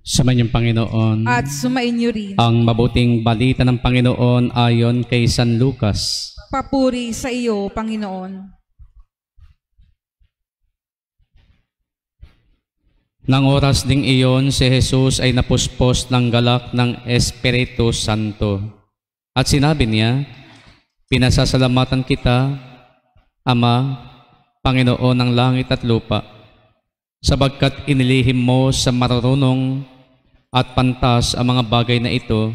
sa manyang Panginoon. At sumainyo rin. Ang mabuting balita ng Panginoon ayon kay San Lucas. Papuri sa iyo, Panginoon. Nang oras ding iyon, si Jesus ay napuspos ng galak ng Espiritu Santo. At sinabi niya, Pinasasalamatan kita, Ama, Panginoon ng langit at lupa, sabagkat inilihim mo sa marunong at pantas ang mga bagay na ito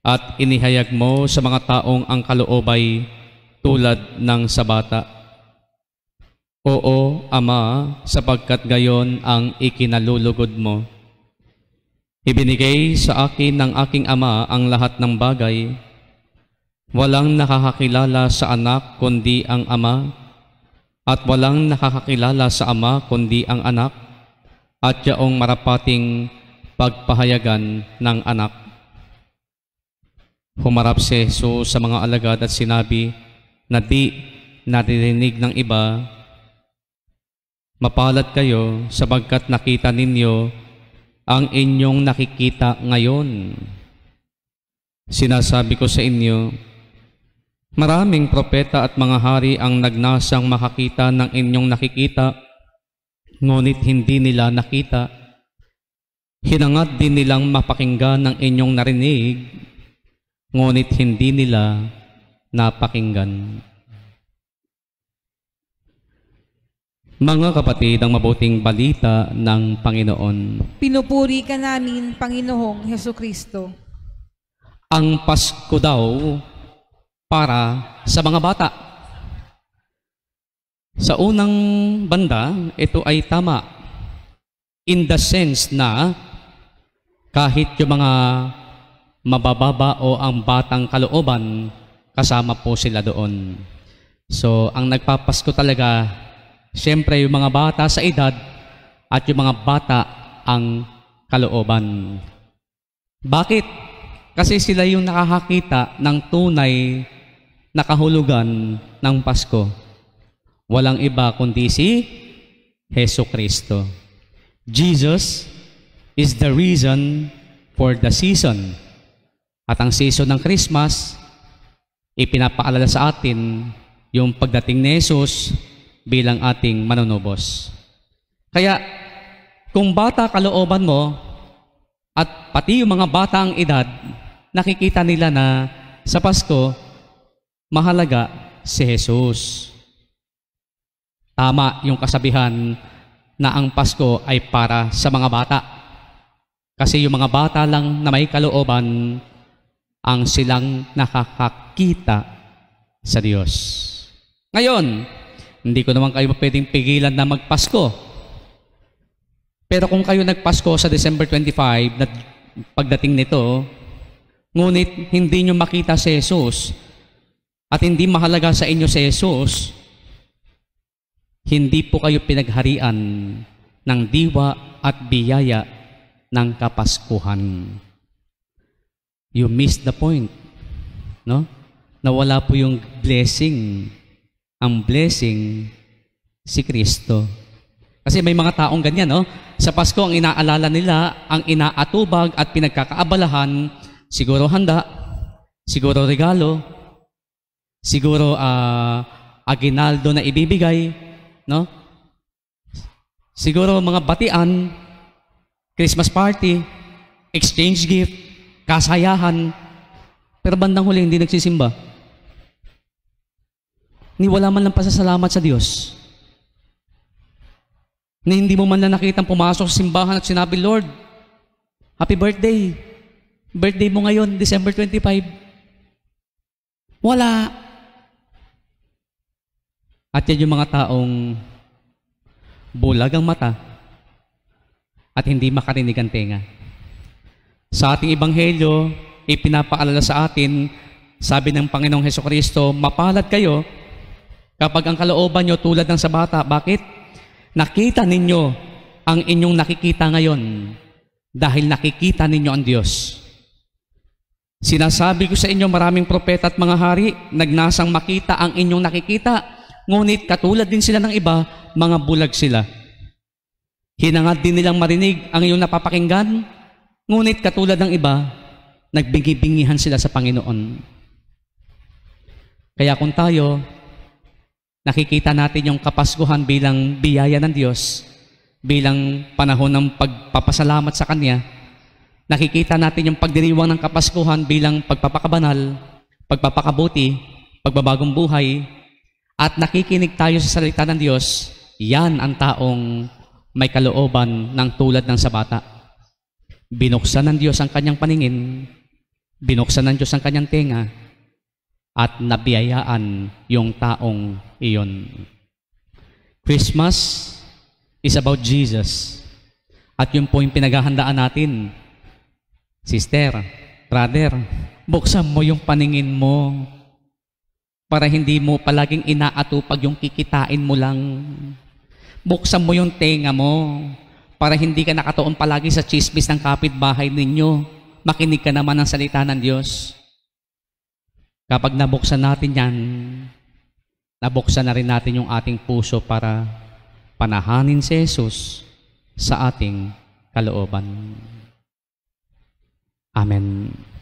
at inihayag mo sa mga taong ang kaloob tulad ng sa bata. Oo, Ama, sapagkat gayon ang ikinalulugod mo. Ibinigay sa akin ng aking ama ang lahat ng bagay. Walang nakakakilala sa anak kundi ang ama, at walang nakakakilala sa ama kundi ang anak, at yaong marapating pagpahayagan ng anak. Humarap si Jesus sa mga alagad at sinabi na di narinig ng iba, Mapalat kayo sabagkat nakita ninyo ang inyong nakikita ngayon. Sinasabi ko sa inyo, maraming propeta at mga hari ang nagnasang makakita ng inyong nakikita, ngunit hindi nila nakita Hinangad din nilang mapakinggan ang inyong narinig, ngunit hindi nila napakinggan. Mga kapatid, ang mabuting balita ng Panginoon. Pinupuri ka namin, Panginoong Heso Kristo. Ang Pasko daw para sa mga bata. Sa unang banda, ito ay tama in the sense na kahit yung mga mabababa o ang batang kalooban, kasama po sila doon. So, ang nagpapasko talaga, siyempre yung mga bata sa edad at yung mga bata ang kalooban. Bakit? Kasi sila yung nakakakita ng tunay na kahulugan ng Pasko. Walang iba kundi si Heso Kristo. Jesus is the reason for the season. At ang season ng Christmas, ipinapaalala sa atin yung pagdating ni Jesus bilang ating manunubos. Kaya, kung bata kalooban mo, at pati yung mga batang edad, nakikita nila na sa Pasko, mahalaga si Jesus. Tama yung kasabihan na ang Pasko ay para sa mga bata. Kasi yung mga bata lang na may kalooban ang silang nakakakita sa Diyos. Ngayon, hindi ko naman kayo pwedeng pigilan na magpasko. Pero kung kayo nagpasko sa December 25, na pagdating nito, ngunit hindi nyo makita si Jesus at hindi mahalaga sa inyo si Jesus, hindi po kayo pinagharian ng diwa at biyaya ng Kapaskuhan. You missed the point. No? Nawala po yung blessing. Ang blessing, si Kristo. Kasi may mga taong ganyan, no? Sa Pasko, ang inaalala nila, ang inaatubag at pinagkakaabalahan, siguro handa, siguro regalo, siguro uh, ah, aginaldo na ibibigay, no? Siguro mga batian, Christmas party, exchange gift, kasayahan, pero bandang huli hindi nagsisimba. Ni wala man lang pasasalamat sa Diyos. Ni hindi mo man lang nakita pumasok sa simbahan at sinabi, Lord, happy birthday. Birthday mo ngayon, December 25. Wala. At yan yung mga taong bulag ang mata, at hindi makarinig ang tenga. Sa ating ebanghelyo, ipinapaalala sa atin, sabi ng Panginoong Heso Kristo, mapalad kayo kapag ang kalooban nyo tulad ng sa bata. Bakit? Nakita ninyo ang inyong nakikita ngayon dahil nakikita ninyo ang Diyos. Sinasabi ko sa inyo maraming propeta at mga hari, nagnasang makita ang inyong nakikita, ngunit katulad din sila ng iba, mga bulag sila. Hinangad din nilang marinig ang iyong napapakinggan, ngunit katulad ng iba, nagbingi-bingihan sila sa Panginoon. Kaya kung tayo, nakikita natin yung kapaskuhan bilang biyaya ng Diyos, bilang panahon ng pagpapasalamat sa Kanya, nakikita natin yung pagdiriwang ng kapaskuhan bilang pagpapakabanal, pagpapakabuti, pagbabagong buhay, at nakikinig tayo sa salita ng Diyos, yan ang taong may kalooban ng tulad ng sa bata. Binuksan ng Diyos ang kanyang paningin, binuksan ng Diyos ang kanyang tenga, at nabiyayaan yung taong iyon. Christmas is about Jesus. At yun po yung pinaghahandaan natin. Sister, brother, buksan mo yung paningin mo para hindi mo palaging inaatupag yung kikitain mo lang Buksan mo yung tenga mo para hindi ka nakatuon palagi sa chismis ng kapitbahay ninyo. Makinig ka naman ng salita ng Diyos. Kapag nabuksan natin yan, nabuksan na rin natin yung ating puso para panahanin si Jesus sa ating kalooban. Amen.